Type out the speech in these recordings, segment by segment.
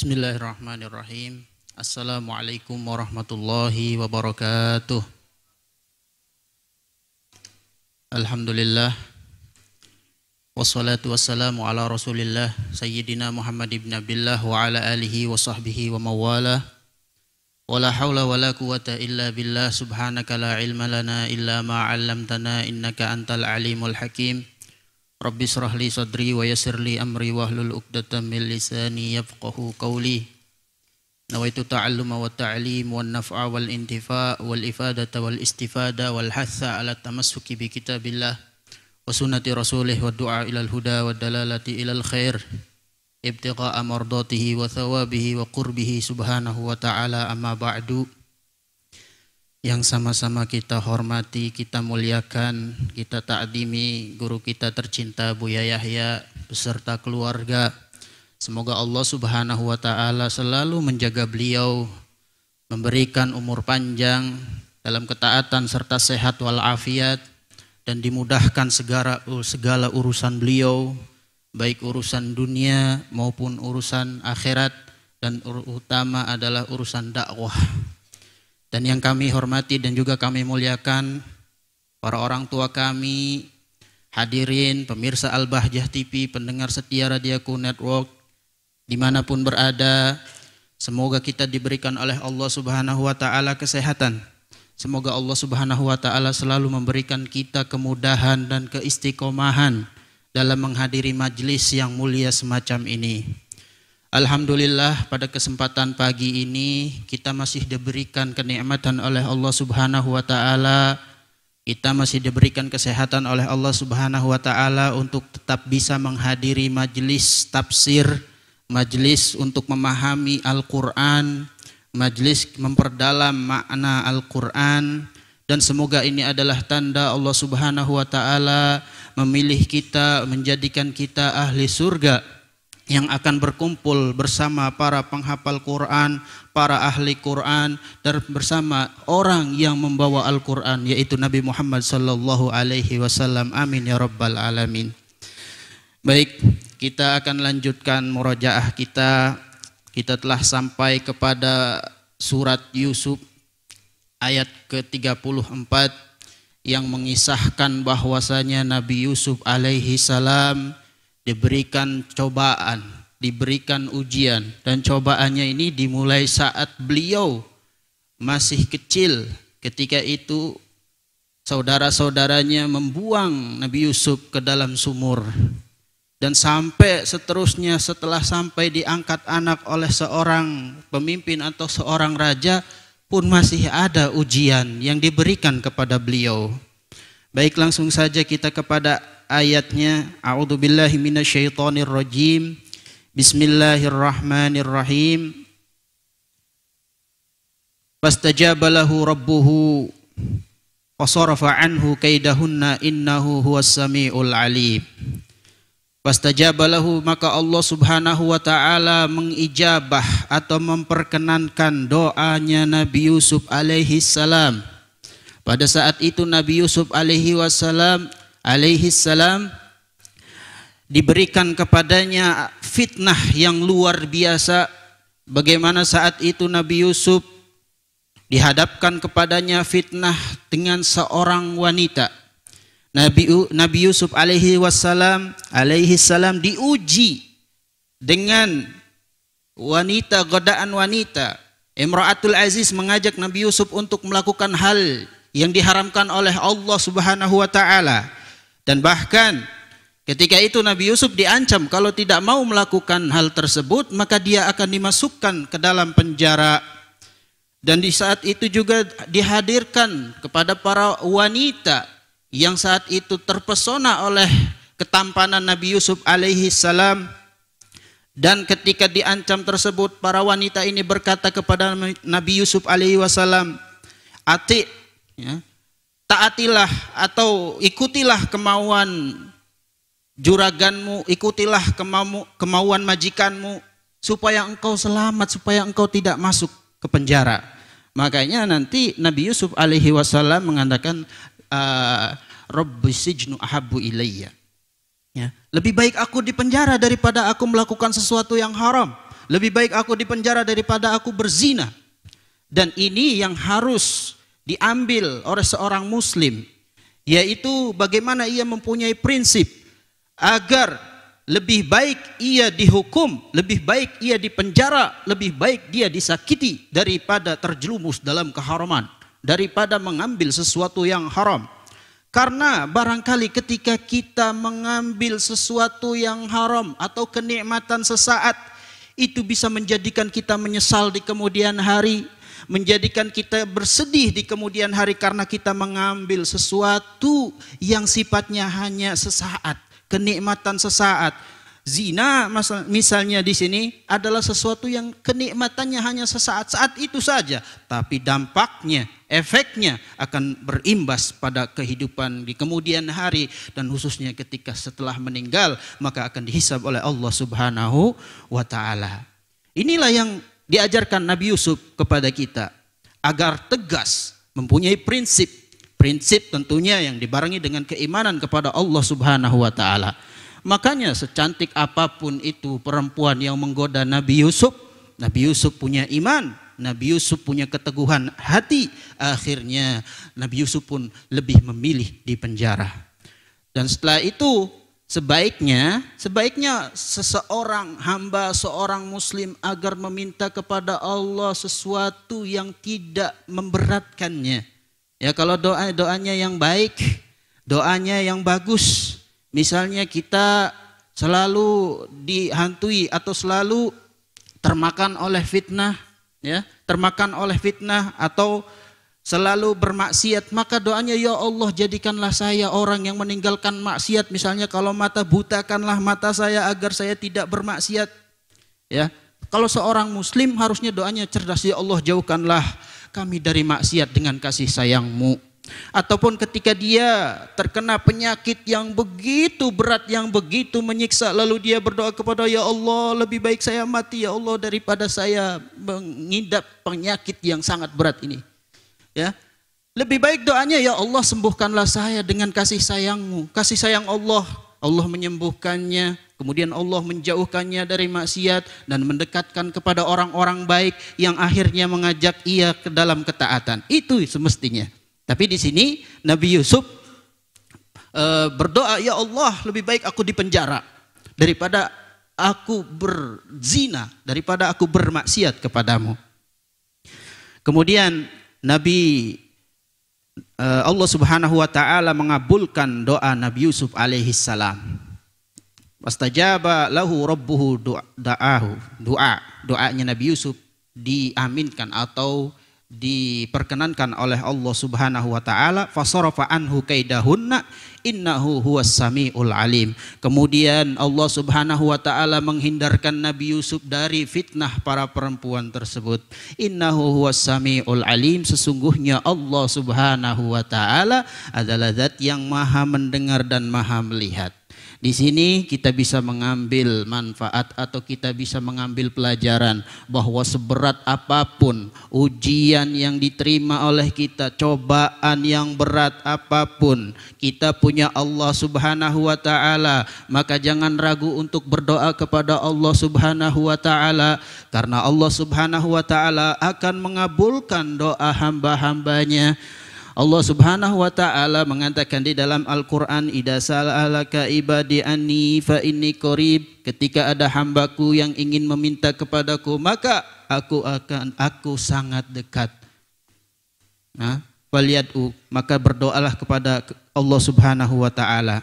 Bismillahirrahmanirrahim. Assalamualaikum warahmatullahi wabarakatuh. Alhamdulillah. Wassalatu wassalamu ala rasulillah Sayyidina Muhammad ibn Abdullah Wa ala alihi wa sahbihi wa mawala Wa la hawla wa la quwata illa billah Subhanaka la ilma lana illa ma'allamtana Innaka antal alimul hakim Rabbi israh li sadri wa yasir li amri wa wahlul uqdata min lisani yafqahu qawli. Nawaitu ta'alluma wa ta'lim wa naf'a wal intifa' wal ifadata wal istifada wal hatha 'ala tamasuki bi kitabillah wa sunati rasulih wa du'a ilal huda wa dalalati ilal khair. Ibtigha'a mardatihi wa thawabihi wa qurbihi subhanahu wa ta'ala amma ba'du. yang sama-sama kita hormati, kita muliakan, kita ta'dimi guru kita tercinta Buya Yahya beserta keluarga. Semoga Allah Subhanahu wa taala selalu menjaga beliau, memberikan umur panjang dalam ketaatan serta sehat walafiat dan dimudahkan segala segala urusan beliau, baik urusan dunia maupun urusan akhirat dan utama adalah urusan dakwah. Dan yang kami hormati dan juga kami muliakan para orang tua kami, hadirin, pemirsa Al-Bahjah TV, pendengar setia Radiaku Network, dimanapun berada, semoga kita diberikan oleh Allah Subhanahu wa Ta'ala kesehatan. Semoga Allah Subhanahu wa Ta'ala selalu memberikan kita kemudahan dan keistiqomahan dalam menghadiri majelis yang mulia semacam ini. Alhamdulillah pada kesempatan pagi ini kita masih diberikan kenikmatan oleh Allah Subhanahu wa taala. Kita masih diberikan kesehatan oleh Allah Subhanahu wa taala untuk tetap bisa menghadiri majelis tafsir, majelis untuk memahami Al-Qur'an, majelis memperdalam makna Al-Qur'an dan semoga ini adalah tanda Allah Subhanahu wa taala memilih kita menjadikan kita ahli surga yang akan berkumpul bersama para penghafal Quran, para ahli Quran dan bersama orang yang membawa Al-Quran yaitu Nabi Muhammad sallallahu alaihi wasallam. Amin ya rabbal alamin. Baik, kita akan lanjutkan murojaah kita. Kita telah sampai kepada surat Yusuf ayat ke-34 yang mengisahkan bahwasanya Nabi Yusuf alaihi salam diberikan cobaan, diberikan ujian dan cobaannya ini dimulai saat beliau masih kecil. Ketika itu saudara-saudaranya membuang Nabi Yusuf ke dalam sumur. Dan sampai seterusnya setelah sampai diangkat anak oleh seorang pemimpin atau seorang raja pun masih ada ujian yang diberikan kepada beliau. Baik langsung saja kita kepada ayatnya minasyaitonir rajim Bismillahirrahmanirrahim Fastajaba lahu rabbuhu Fasarafa anhu kaidahunna innahu huwas sami'ul alim Fastajaba lahu maka Allah subhanahu wa ta'ala mengijabah atau memperkenankan doanya Nabi Yusuf alaihi salam pada saat itu Nabi Yusuf alaihi wasallam alaihi salam diberikan kepadanya fitnah yang luar biasa bagaimana saat itu Nabi Yusuf dihadapkan kepadanya fitnah dengan seorang wanita Nabi Nabi Yusuf alaihi wasallam alaihi salam diuji dengan wanita godaan wanita Imra'atul Aziz mengajak Nabi Yusuf untuk melakukan hal yang diharamkan oleh Allah Subhanahu wa taala dan bahkan ketika itu Nabi Yusuf diancam kalau tidak mau melakukan hal tersebut maka dia akan dimasukkan ke dalam penjara. Dan di saat itu juga dihadirkan kepada para wanita yang saat itu terpesona oleh ketampanan Nabi Yusuf alaihi salam dan ketika diancam tersebut para wanita ini berkata kepada Nabi Yusuf alaihi wasallam, atik. ya, taatilah atau ikutilah kemauan juraganmu, ikutilah kemau, kemauan majikanmu supaya engkau selamat, supaya engkau tidak masuk ke penjara. Makanya nanti Nabi Yusuf alaihi wasallam mengatakan ah, Rabbus sijnu ilayya. Ya. Lebih baik aku di penjara daripada aku melakukan sesuatu yang haram. Lebih baik aku di penjara daripada aku berzina. Dan ini yang harus diambil oleh seorang muslim yaitu bagaimana ia mempunyai prinsip agar lebih baik ia dihukum, lebih baik ia dipenjara, lebih baik dia disakiti daripada terjerumus dalam keharaman, daripada mengambil sesuatu yang haram. Karena barangkali ketika kita mengambil sesuatu yang haram atau kenikmatan sesaat, itu bisa menjadikan kita menyesal di kemudian hari, menjadikan kita bersedih di kemudian hari karena kita mengambil sesuatu yang sifatnya hanya sesaat, kenikmatan sesaat. Zina misalnya di sini adalah sesuatu yang kenikmatannya hanya sesaat saat itu saja, tapi dampaknya, efeknya akan berimbas pada kehidupan di kemudian hari dan khususnya ketika setelah meninggal maka akan dihisab oleh Allah Subhanahu wa taala. Inilah yang diajarkan Nabi Yusuf kepada kita agar tegas, mempunyai prinsip. Prinsip tentunya yang dibarengi dengan keimanan kepada Allah Subhanahu wa taala. Makanya secantik apapun itu perempuan yang menggoda Nabi Yusuf, Nabi Yusuf punya iman, Nabi Yusuf punya keteguhan hati. Akhirnya Nabi Yusuf pun lebih memilih di penjara. Dan setelah itu Sebaiknya, sebaiknya seseorang hamba, seorang muslim agar meminta kepada Allah sesuatu yang tidak memberatkannya. Ya kalau doa doanya yang baik, doanya yang bagus. Misalnya kita selalu dihantui atau selalu termakan oleh fitnah, ya, termakan oleh fitnah atau selalu bermaksiat, maka doanya ya Allah jadikanlah saya orang yang meninggalkan maksiat. Misalnya kalau mata butakanlah mata saya agar saya tidak bermaksiat. Ya. Kalau seorang muslim harusnya doanya cerdas ya Allah jauhkanlah kami dari maksiat dengan kasih sayangmu. Ataupun ketika dia terkena penyakit yang begitu berat, yang begitu menyiksa, lalu dia berdoa kepada Ya Allah, lebih baik saya mati Ya Allah daripada saya mengidap penyakit yang sangat berat ini ya. Lebih baik doanya ya Allah sembuhkanlah saya dengan kasih sayangmu. Kasih sayang Allah, Allah menyembuhkannya. Kemudian Allah menjauhkannya dari maksiat dan mendekatkan kepada orang-orang baik yang akhirnya mengajak ia ke dalam ketaatan. Itu semestinya. Tapi di sini Nabi Yusuf e, berdoa, "Ya Allah, lebih baik aku dipenjara daripada aku berzina, daripada aku bermaksiat kepadamu." Kemudian Nabi eh, Allah Subhanahu wa taala mengabulkan doa Nabi Yusuf alaihi salam. Wastajaba lahu rabbuhu doa Doa, doanya Nabi Yusuf diaminkan atau diperkenankan oleh Allah Subhanahu wa taala fasarafa anhu kaidahunna innahu huwas samiul alim. Kemudian Allah Subhanahu wa taala menghindarkan Nabi Yusuf dari fitnah para perempuan tersebut. Innahu huwas samiul alim. Sesungguhnya Allah Subhanahu wa taala adalah zat yang maha mendengar dan maha melihat. Di sini kita bisa mengambil manfaat atau kita bisa mengambil pelajaran bahwa seberat apapun ujian yang diterima oleh kita, cobaan yang berat apapun, kita punya Allah Subhanahu wa taala, maka jangan ragu untuk berdoa kepada Allah Subhanahu wa taala karena Allah Subhanahu wa taala akan mengabulkan doa hamba-hambanya. Allah Subhanahu wa taala mengatakan di dalam Al-Qur'an idza sa'alaka ibadi anni fa inni qarib ketika ada hambaku yang ingin meminta kepadaku maka aku akan aku sangat dekat nah waliyadu maka berdoalah kepada Allah Subhanahu wa taala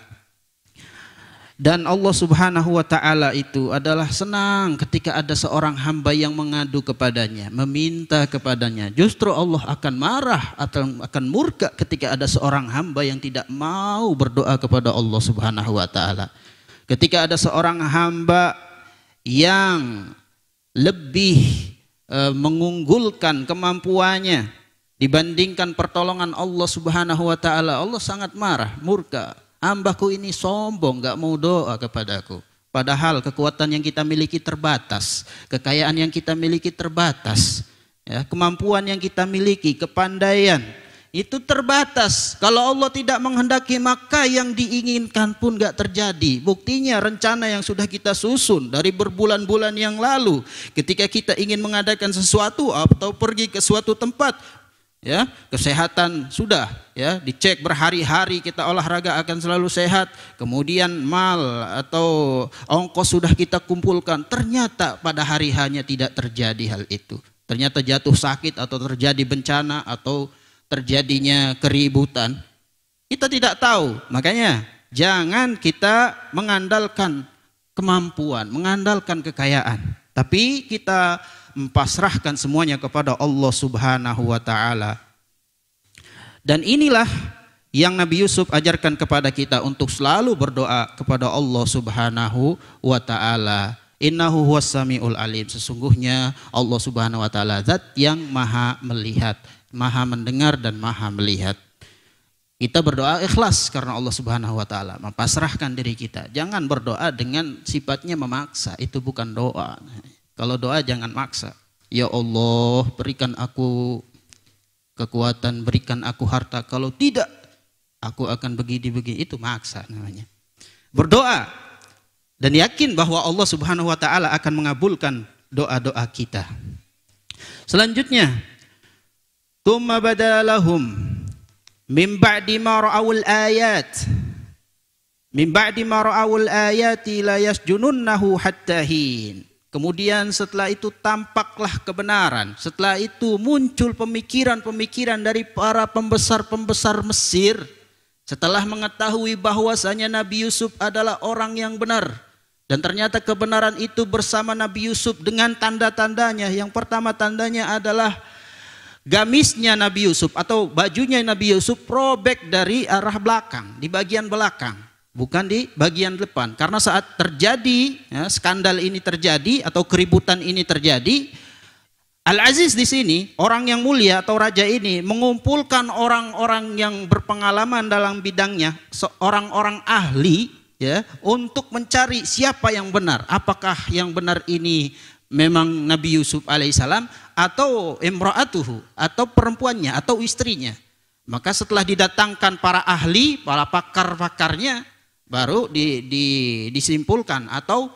dan Allah Subhanahu wa taala itu adalah senang ketika ada seorang hamba yang mengadu kepadanya, meminta kepadanya. Justru Allah akan marah atau akan murka ketika ada seorang hamba yang tidak mau berdoa kepada Allah Subhanahu wa taala. Ketika ada seorang hamba yang lebih e, mengunggulkan kemampuannya dibandingkan pertolongan Allah Subhanahu wa taala, Allah sangat marah, murka Ambahku ini sombong, gak mau doa kepadaku. Padahal kekuatan yang kita miliki terbatas, kekayaan yang kita miliki terbatas, ya, kemampuan yang kita miliki, kepandaian itu terbatas. Kalau Allah tidak menghendaki maka yang diinginkan pun gak terjadi. Buktinya rencana yang sudah kita susun dari berbulan-bulan yang lalu, ketika kita ingin mengadakan sesuatu atau pergi ke suatu tempat, ya kesehatan sudah ya dicek berhari-hari kita olahraga akan selalu sehat kemudian mal atau ongkos sudah kita kumpulkan ternyata pada hari hanya tidak terjadi hal itu ternyata jatuh sakit atau terjadi bencana atau terjadinya keributan kita tidak tahu makanya jangan kita mengandalkan kemampuan mengandalkan kekayaan tapi kita mempasrahkan semuanya kepada Allah Subhanahu wa taala. Dan inilah yang Nabi Yusuf ajarkan kepada kita untuk selalu berdoa kepada Allah Subhanahu wa taala. Innahu huwas samiul alim. Sesungguhnya Allah Subhanahu wa taala zat yang maha melihat, maha mendengar dan maha melihat. Kita berdoa ikhlas karena Allah Subhanahu wa taala, mempasrahkan diri kita. Jangan berdoa dengan sifatnya memaksa, itu bukan doa. Kalau doa jangan maksa. Ya Allah, berikan aku kekuatan, berikan aku harta. Kalau tidak, aku akan begini-begini. Itu maksa namanya. Berdoa dan yakin bahwa Allah Subhanahu wa taala akan mengabulkan doa-doa kita. Selanjutnya, Tumma badalahum min ba'di ma ayat min ba'di ma ayat ayati la yasjununnahu hatta hin. Kemudian setelah itu tampaklah kebenaran. Setelah itu muncul pemikiran-pemikiran dari para pembesar-pembesar Mesir. Setelah mengetahui bahwasanya Nabi Yusuf adalah orang yang benar. Dan ternyata kebenaran itu bersama Nabi Yusuf dengan tanda-tandanya. Yang pertama tandanya adalah gamisnya Nabi Yusuf atau bajunya Nabi Yusuf robek dari arah belakang, di bagian belakang bukan di bagian depan. Karena saat terjadi ya, skandal ini terjadi atau keributan ini terjadi, Al Aziz di sini orang yang mulia atau raja ini mengumpulkan orang-orang yang berpengalaman dalam bidangnya, seorang orang ahli ya, untuk mencari siapa yang benar. Apakah yang benar ini memang Nabi Yusuf alaihissalam atau imra'atuhu atau perempuannya atau istrinya. Maka setelah didatangkan para ahli, para pakar-pakarnya, baru di, di, disimpulkan atau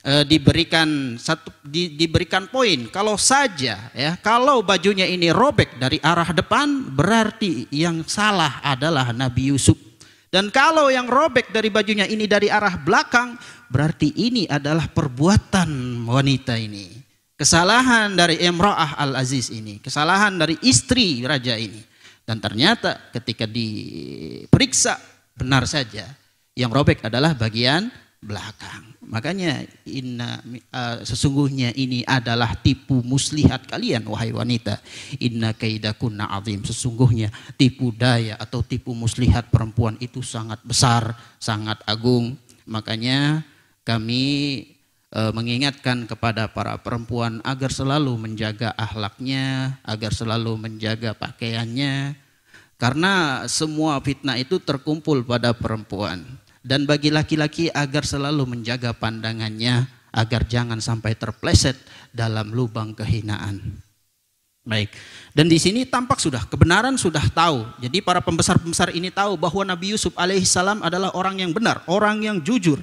e, diberikan satu di, diberikan poin kalau saja ya kalau bajunya ini robek dari arah depan berarti yang salah adalah Nabi Yusuf dan kalau yang robek dari bajunya ini dari arah belakang berarti ini adalah perbuatan wanita ini kesalahan dari Emra'ah Al-Aziz ini kesalahan dari istri raja ini dan ternyata ketika diperiksa benar saja yang robek adalah bagian belakang. Makanya inna uh, sesungguhnya ini adalah tipu muslihat kalian wahai wanita. Inna kaidakunna azim. Sesungguhnya tipu daya atau tipu muslihat perempuan itu sangat besar, sangat agung. Makanya kami uh, mengingatkan kepada para perempuan agar selalu menjaga ahlaknya, agar selalu menjaga pakaiannya. Karena semua fitnah itu terkumpul pada perempuan dan bagi laki-laki agar selalu menjaga pandangannya agar jangan sampai terpleset dalam lubang kehinaan. Baik. Dan di sini tampak sudah kebenaran sudah tahu. Jadi para pembesar-pembesar ini tahu bahwa Nabi Yusuf alaihissalam adalah orang yang benar, orang yang jujur.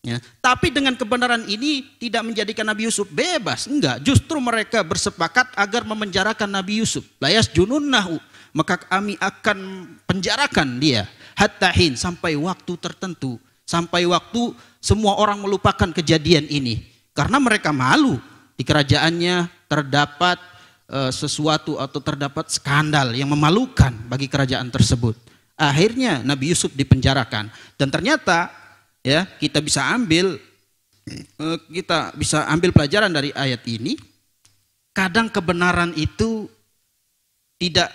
Ya. Tapi dengan kebenaran ini tidak menjadikan Nabi Yusuf bebas, enggak. Justru mereka bersepakat agar memenjarakan Nabi Yusuf. Layas junun nahu, maka kami akan penjarakan dia hatta hin sampai waktu tertentu, sampai waktu semua orang melupakan kejadian ini karena mereka malu di kerajaannya terdapat eh, sesuatu atau terdapat skandal yang memalukan bagi kerajaan tersebut. Akhirnya Nabi Yusuf dipenjarakan dan ternyata ya kita bisa ambil eh, kita bisa ambil pelajaran dari ayat ini. Kadang kebenaran itu tidak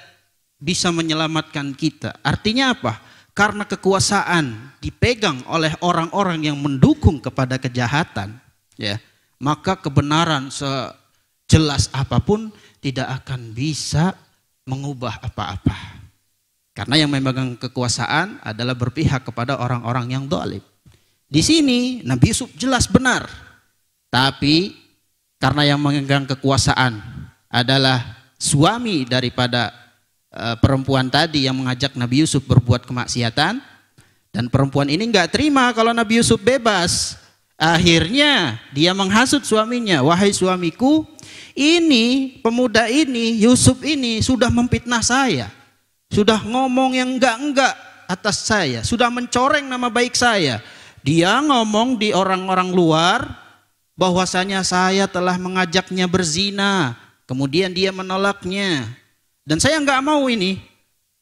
bisa menyelamatkan kita. Artinya apa? karena kekuasaan dipegang oleh orang-orang yang mendukung kepada kejahatan, ya, maka kebenaran sejelas apapun tidak akan bisa mengubah apa-apa. Karena yang memegang kekuasaan adalah berpihak kepada orang-orang yang dolim. Di sini Nabi Yusuf jelas benar. Tapi karena yang memegang kekuasaan adalah suami daripada Eh, perempuan tadi yang mengajak Nabi Yusuf berbuat kemaksiatan dan perempuan ini nggak terima kalau Nabi Yusuf bebas. Akhirnya dia menghasut suaminya, wahai suamiku, ini pemuda ini Yusuf ini sudah memfitnah saya, sudah ngomong yang enggak-enggak atas saya, sudah mencoreng nama baik saya. Dia ngomong di orang-orang luar bahwasanya saya telah mengajaknya berzina, kemudian dia menolaknya. Dan saya nggak mau ini.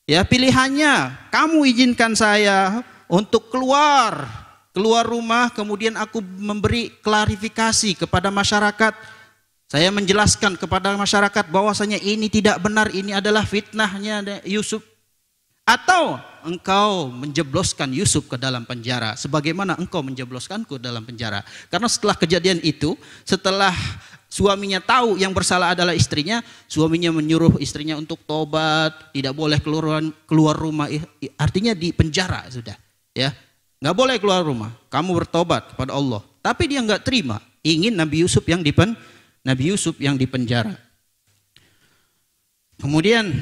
Ya pilihannya, kamu izinkan saya untuk keluar, keluar rumah, kemudian aku memberi klarifikasi kepada masyarakat. Saya menjelaskan kepada masyarakat bahwasanya ini tidak benar, ini adalah fitnahnya Yusuf. Atau engkau menjebloskan Yusuf ke dalam penjara sebagaimana engkau menjebloskanku dalam penjara. Karena setelah kejadian itu, setelah Suaminya tahu yang bersalah adalah istrinya, suaminya menyuruh istrinya untuk tobat, tidak boleh keluar keluar rumah, artinya di penjara sudah, ya. Nggak boleh keluar rumah. Kamu bertobat kepada Allah. Tapi dia nggak terima. Ingin Nabi Yusuf yang dipen Nabi Yusuf yang dipenjara. Kemudian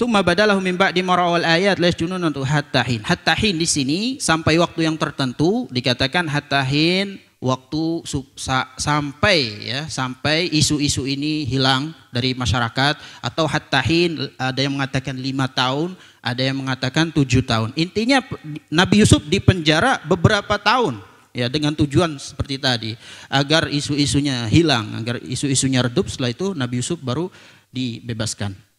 Summa badalahu min ba'di marawal ayat la junun hatta hin. Hatta hin di sini sampai waktu yang tertentu dikatakan hatta hin waktu sampai ya sampai isu-isu ini hilang dari masyarakat atau hatta hin ada yang mengatakan lima tahun, ada yang mengatakan tujuh tahun. Intinya Nabi Yusuf dipenjara beberapa tahun ya dengan tujuan seperti tadi agar isu-isunya hilang, agar isu-isunya redup setelah itu Nabi Yusuf baru dibebaskan.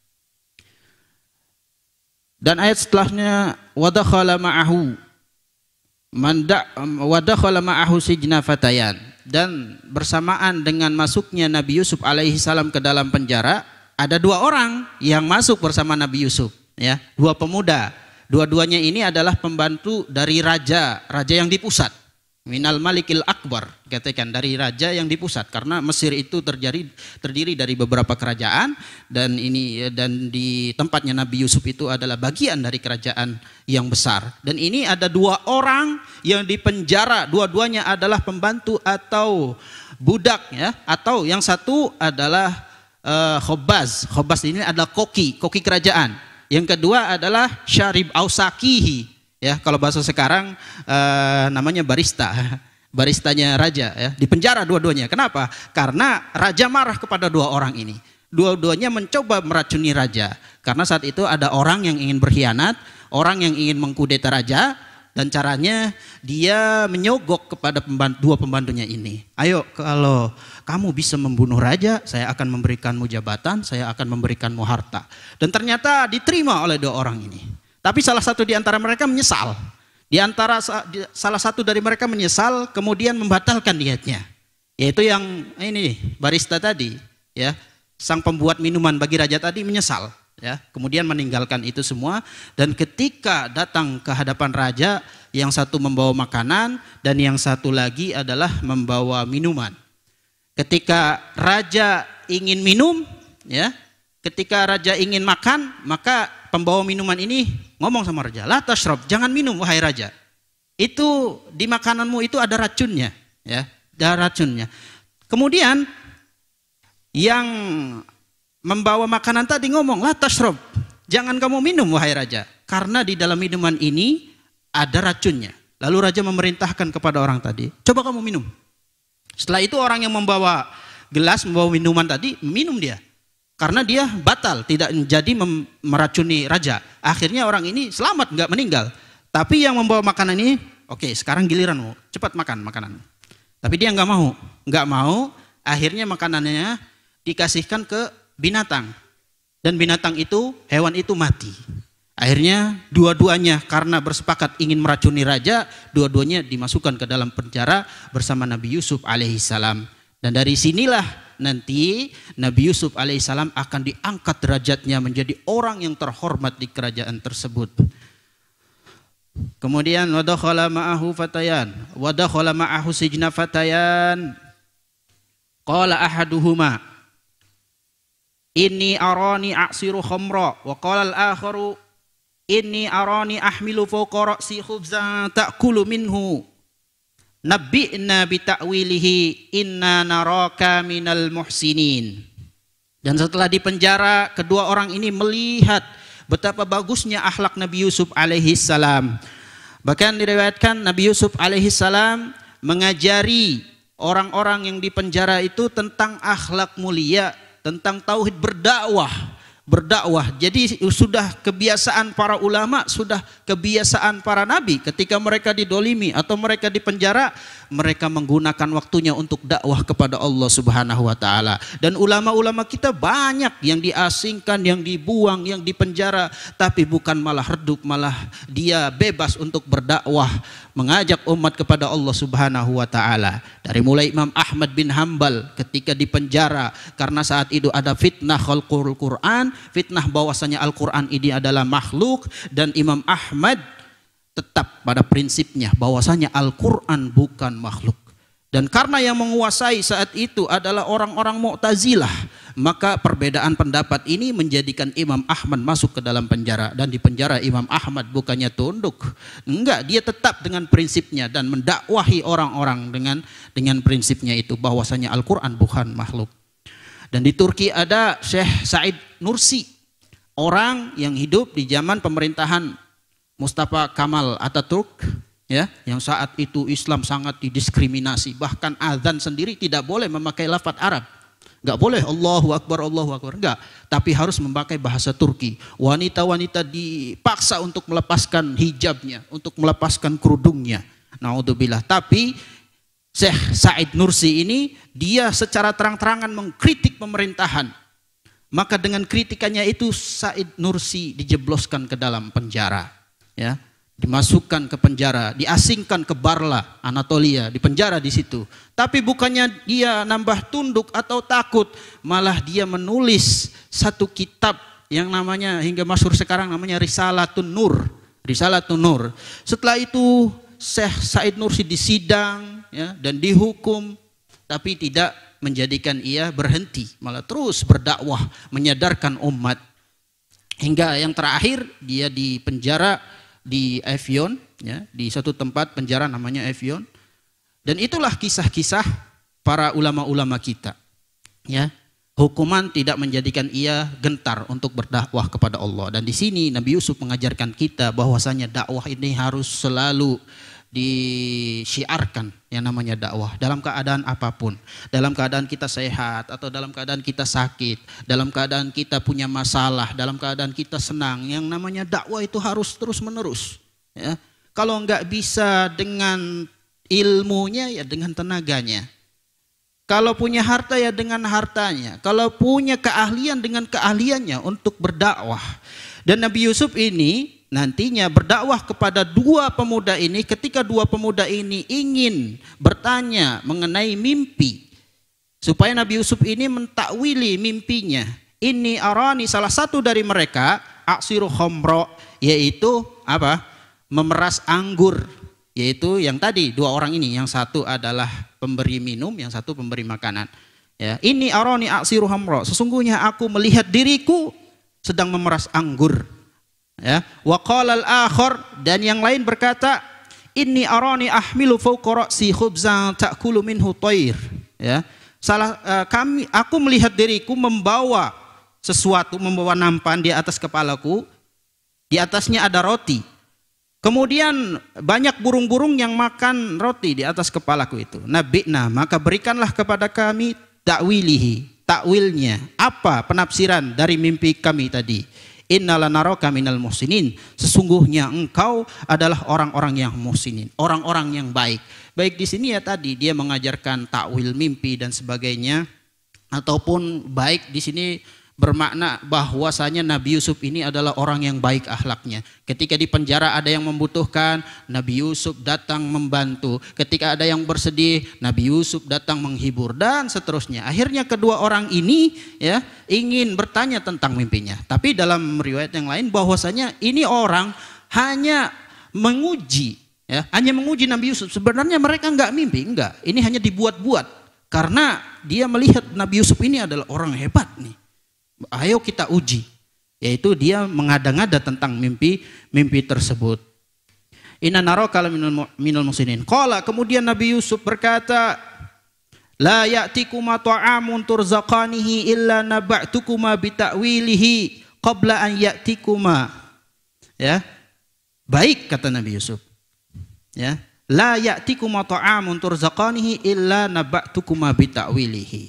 Dan ayat setelahnya wadakhala ma'ahu manda wadakhala ma'ahu sijna fatayan dan bersamaan dengan masuknya Nabi Yusuf alaihi salam ke dalam penjara ada dua orang yang masuk bersama Nabi Yusuf ya dua pemuda dua-duanya ini adalah pembantu dari raja raja yang di pusat Minal Malikil Akbar, katakan dari raja yang di pusat karena Mesir itu terjadi terdiri dari beberapa kerajaan dan ini dan di tempatnya Nabi Yusuf itu adalah bagian dari kerajaan yang besar. Dan ini ada dua orang yang dipenjara, dua-duanya adalah pembantu atau budak ya, atau yang satu adalah uh, eh, Khobaz. Khobaz ini adalah koki, koki kerajaan. Yang kedua adalah Syarib Ausakihi, Ya, kalau bahasa sekarang eh, namanya barista. Baristanya raja ya, di penjara dua-duanya. Kenapa? Karena raja marah kepada dua orang ini. Dua-duanya mencoba meracuni raja. Karena saat itu ada orang yang ingin berkhianat, orang yang ingin mengkudeta raja, dan caranya dia menyogok kepada pembantu, dua pembantunya ini. Ayo kalau kamu bisa membunuh raja, saya akan memberikanmu jabatan, saya akan memberikanmu harta. Dan ternyata diterima oleh dua orang ini. Tapi salah satu di antara mereka menyesal. Di antara salah satu dari mereka menyesal kemudian membatalkan niatnya. Yaitu yang ini barista tadi, ya. Sang pembuat minuman bagi raja tadi menyesal, ya. Kemudian meninggalkan itu semua dan ketika datang ke hadapan raja, yang satu membawa makanan dan yang satu lagi adalah membawa minuman. Ketika raja ingin minum, ya, ketika raja ingin makan, maka pembawa minuman ini ngomong sama raja, "Lah, tashrab, jangan minum wahai raja. Itu di makananmu itu ada racunnya, ya, ada racunnya." Kemudian yang membawa makanan tadi ngomong, "Lah, tashrab, jangan kamu minum wahai raja, karena di dalam minuman ini ada racunnya." Lalu raja memerintahkan kepada orang tadi, "Coba kamu minum." Setelah itu orang yang membawa gelas, membawa minuman tadi, minum dia karena dia batal tidak jadi meracuni raja. Akhirnya orang ini selamat nggak meninggal. Tapi yang membawa makanan ini, oke okay, sekarang giliranmu, cepat makan makanan. Tapi dia nggak mau, nggak mau. Akhirnya makanannya dikasihkan ke binatang dan binatang itu hewan itu mati. Akhirnya dua-duanya karena bersepakat ingin meracuni raja, dua-duanya dimasukkan ke dalam penjara bersama Nabi Yusuf alaihissalam. Dan dari sinilah nanti Nabi Yusuf alaihissalam akan diangkat derajatnya menjadi orang yang terhormat di kerajaan tersebut. Kemudian wadakhala ma'ahu fatayan, wadakhala ma'ahu sijna fatayan. Qala ahaduhuma Inni arani aksiru khamra wa qala al-akharu inni arani ahmilu fawqa ra'si khubzan ta'kulu minhu Nabi'na bita'wilihi inna naraka minal muhsinin. Dan setelah dipenjara, kedua orang ini melihat betapa bagusnya akhlak Nabi Yusuf alaihi salam. Bahkan diriwayatkan Nabi Yusuf alaihi salam mengajari orang-orang yang dipenjara itu tentang akhlak mulia, tentang tauhid berdakwah, berdakwah. Jadi sudah kebiasaan para ulama, sudah kebiasaan para nabi ketika mereka didolimi atau mereka dipenjara, mereka menggunakan waktunya untuk dakwah kepada Allah Subhanahu wa taala. Dan ulama-ulama kita banyak yang diasingkan, yang dibuang, yang dipenjara, tapi bukan malah redup, malah dia bebas untuk berdakwah, mengajak umat kepada Allah Subhanahu wa taala. Dari mulai Imam Ahmad bin Hambal ketika dipenjara karena saat itu ada fitnah khalqul Quran, fitnah bahwasanya Al-Quran ini adalah makhluk dan Imam Ahmad tetap pada prinsipnya bahwasanya Al-Quran bukan makhluk. Dan karena yang menguasai saat itu adalah orang-orang Mu'tazilah, maka perbedaan pendapat ini menjadikan Imam Ahmad masuk ke dalam penjara dan di penjara Imam Ahmad bukannya tunduk. Enggak, dia tetap dengan prinsipnya dan mendakwahi orang-orang dengan dengan prinsipnya itu bahwasanya Al-Qur'an bukan makhluk. Dan di Turki ada Syekh Said Nursi, orang yang hidup di zaman pemerintahan Mustafa Kamal Ataturk, ya, yang saat itu Islam sangat didiskriminasi, bahkan azan sendiri tidak boleh memakai lafaz Arab. Enggak boleh Allahu Akbar, Allahu Akbar. Enggak, tapi harus memakai bahasa Turki. Wanita-wanita dipaksa untuk melepaskan hijabnya, untuk melepaskan kerudungnya. Naudzubillah. Tapi Syekh Said Nursi ini dia secara terang-terangan mengkritik pemerintahan. Maka dengan kritikannya itu Said Nursi dijebloskan ke dalam penjara, ya. Dimasukkan ke penjara, diasingkan ke Barla, Anatolia, di penjara di situ. Tapi bukannya dia nambah tunduk atau takut, malah dia menulis satu kitab yang namanya hingga masuk sekarang namanya Risalatun Nur. Risalatun Nur. Setelah itu Syekh Said Nursi disidang, ya, dan dihukum tapi tidak menjadikan ia berhenti malah terus berdakwah menyadarkan umat hingga yang terakhir dia di penjara di Evion ya di satu tempat penjara namanya Evion dan itulah kisah-kisah para ulama-ulama kita ya hukuman tidak menjadikan ia gentar untuk berdakwah kepada Allah dan di sini Nabi Yusuf mengajarkan kita bahwasanya dakwah ini harus selalu disiarkan yang namanya dakwah dalam keadaan apapun dalam keadaan kita sehat atau dalam keadaan kita sakit dalam keadaan kita punya masalah dalam keadaan kita senang yang namanya dakwah itu harus terus menerus ya kalau nggak bisa dengan ilmunya ya dengan tenaganya kalau punya harta ya dengan hartanya kalau punya keahlian dengan keahliannya untuk berdakwah dan Nabi Yusuf ini nantinya berdakwah kepada dua pemuda ini ketika dua pemuda ini ingin bertanya mengenai mimpi supaya Nabi Yusuf ini mentakwili mimpinya ini arani salah satu dari mereka aksiru khomro yaitu apa memeras anggur yaitu yang tadi dua orang ini yang satu adalah pemberi minum yang satu pemberi makanan ya ini arani aksiru khomro sesungguhnya aku melihat diriku sedang memeras anggur Ya, wa qala al-akhar dan yang lain berkata, "Inni arani ahmilu fawqa ra'si khubzan ta'kulu minhu tayr Ya. Salah uh, kami aku melihat diriku membawa sesuatu, membawa nampan di atas kepalaku. Di atasnya ada roti. Kemudian banyak burung-burung yang makan roti di atas kepalaku itu. Nabi, nah maka berikanlah kepada kami takwilihi, takwilnya. Apa penafsiran dari mimpi kami tadi? Innala naraka minal muhsinin. Sesungguhnya engkau adalah orang-orang yang muhsinin, orang-orang yang baik. Baik di sini ya tadi dia mengajarkan takwil mimpi dan sebagainya ataupun baik di sini bermakna bahwasanya Nabi Yusuf ini adalah orang yang baik akhlaknya. Ketika di penjara ada yang membutuhkan, Nabi Yusuf datang membantu. Ketika ada yang bersedih, Nabi Yusuf datang menghibur dan seterusnya. Akhirnya kedua orang ini ya ingin bertanya tentang mimpinya. Tapi dalam riwayat yang lain bahwasanya ini orang hanya menguji ya, hanya menguji Nabi Yusuf. Sebenarnya mereka enggak mimpi, enggak. Ini hanya dibuat-buat karena dia melihat Nabi Yusuf ini adalah orang hebat nih ayo kita uji. Yaitu dia mengada-ngada tentang mimpi mimpi tersebut. Inna naraka minul, minul musinin. Qala kemudian Nabi Yusuf berkata, La ya'tikuma ta'amun turzaqanihi illa naba'tukuma bita'wilihi qabla an ya'tikuma. Ya. Baik kata Nabi Yusuf. Ya. La ya'tikuma ta'amun turzaqanihi illa naba'tukuma bita'wilihi.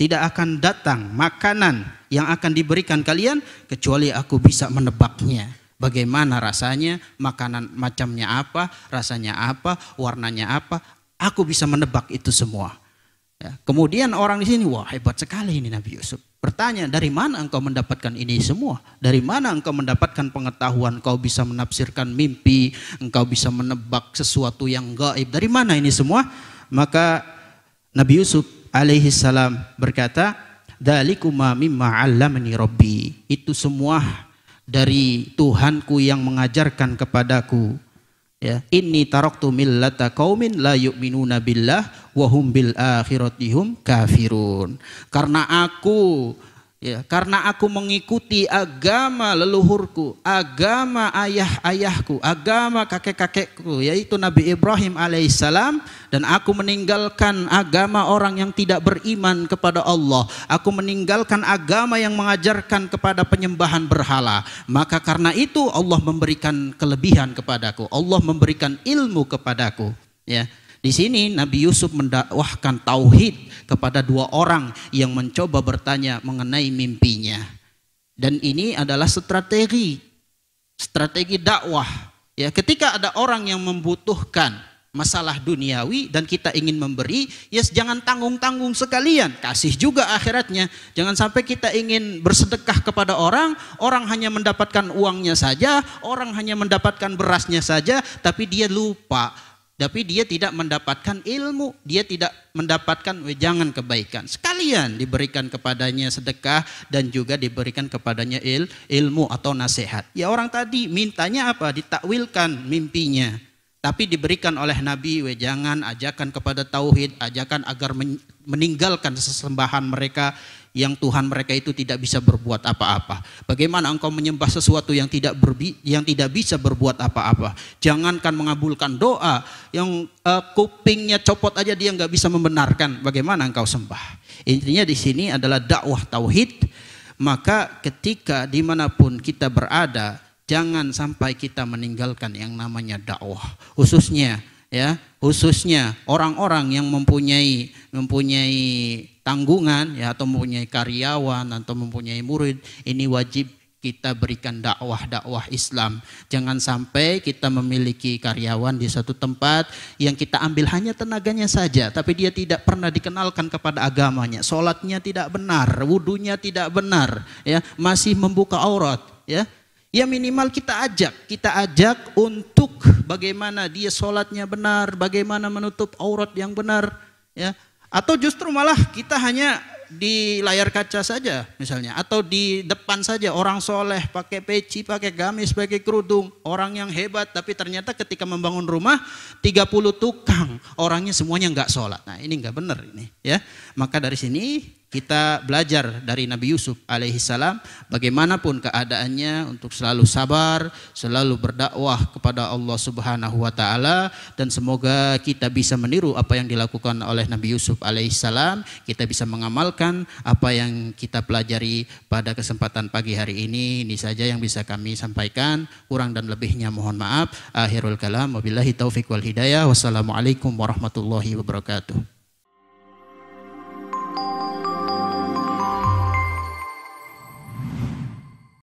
Tidak akan datang makanan yang akan diberikan kalian kecuali aku bisa menebaknya. Bagaimana rasanya, makanan macamnya apa, rasanya apa, warnanya apa, aku bisa menebak itu semua. Ya. Kemudian orang di sini, wah hebat sekali ini Nabi Yusuf. Bertanya, dari mana engkau mendapatkan ini semua? Dari mana engkau mendapatkan pengetahuan? Engkau bisa menafsirkan mimpi, engkau bisa menebak sesuatu yang gaib. Dari mana ini semua? Maka Nabi Yusuf alaihi salam berkata, Dalikuma mimma 'allamani rabbi. Itu semua dari Tuhanku yang mengajarkan kepadaku. Ya, ini taraktu millata qaumin la yu'minuna billah wa hum bil akhiratihum kafirun. Karena aku Ya, karena aku mengikuti agama leluhurku, agama ayah-ayahku, agama kakek-kakekku, yaitu Nabi Ibrahim alaihissalam, dan aku meninggalkan agama orang yang tidak beriman kepada Allah. Aku meninggalkan agama yang mengajarkan kepada penyembahan berhala. Maka karena itu Allah memberikan kelebihan kepadaku, Allah memberikan ilmu kepadaku. Ya, di sini Nabi Yusuf mendakwahkan tauhid kepada dua orang yang mencoba bertanya mengenai mimpinya. Dan ini adalah strategi strategi dakwah. Ya, ketika ada orang yang membutuhkan masalah duniawi dan kita ingin memberi, yes ya jangan tanggung-tanggung sekalian, kasih juga akhiratnya. Jangan sampai kita ingin bersedekah kepada orang, orang hanya mendapatkan uangnya saja, orang hanya mendapatkan berasnya saja, tapi dia lupa tapi dia tidak mendapatkan ilmu, dia tidak mendapatkan wejangan kebaikan. Sekalian diberikan kepadanya sedekah dan juga diberikan kepadanya il, ilmu atau nasihat. Ya orang tadi mintanya apa? Ditakwilkan mimpinya. Tapi diberikan oleh Nabi wejangan, ajakan kepada tauhid, ajakan agar meninggalkan sesembahan mereka yang Tuhan mereka itu tidak bisa berbuat apa-apa. Bagaimana engkau menyembah sesuatu yang tidak berbi, yang tidak bisa berbuat apa-apa? Jangankan mengabulkan doa, yang uh, kupingnya copot aja dia nggak bisa membenarkan. Bagaimana engkau sembah? Intinya di sini adalah dakwah tauhid. Maka ketika dimanapun kita berada, jangan sampai kita meninggalkan yang namanya dakwah. Khususnya ya, khususnya orang-orang yang mempunyai mempunyai tanggungan ya atau mempunyai karyawan atau mempunyai murid ini wajib kita berikan dakwah-dakwah Islam. Jangan sampai kita memiliki karyawan di satu tempat yang kita ambil hanya tenaganya saja, tapi dia tidak pernah dikenalkan kepada agamanya. Sholatnya tidak benar, wudhunya tidak benar, ya masih membuka aurat, ya. Ya minimal kita ajak, kita ajak untuk bagaimana dia sholatnya benar, bagaimana menutup aurat yang benar, ya atau justru malah kita hanya di layar kaca saja misalnya atau di depan saja orang soleh pakai peci pakai gamis pakai kerudung orang yang hebat tapi ternyata ketika membangun rumah 30 tukang orangnya semuanya nggak sholat nah ini nggak benar ini ya maka dari sini kita belajar dari Nabi Yusuf alaihi salam bagaimanapun keadaannya untuk selalu sabar, selalu berdakwah kepada Allah Subhanahu wa taala dan semoga kita bisa meniru apa yang dilakukan oleh Nabi Yusuf alaihi salam, kita bisa mengamalkan apa yang kita pelajari pada kesempatan pagi hari ini. Ini saja yang bisa kami sampaikan, kurang dan lebihnya mohon maaf. Akhirul kalam wabillahi taufik wal hidayah. Wassalamualaikum warahmatullahi wabarakatuh.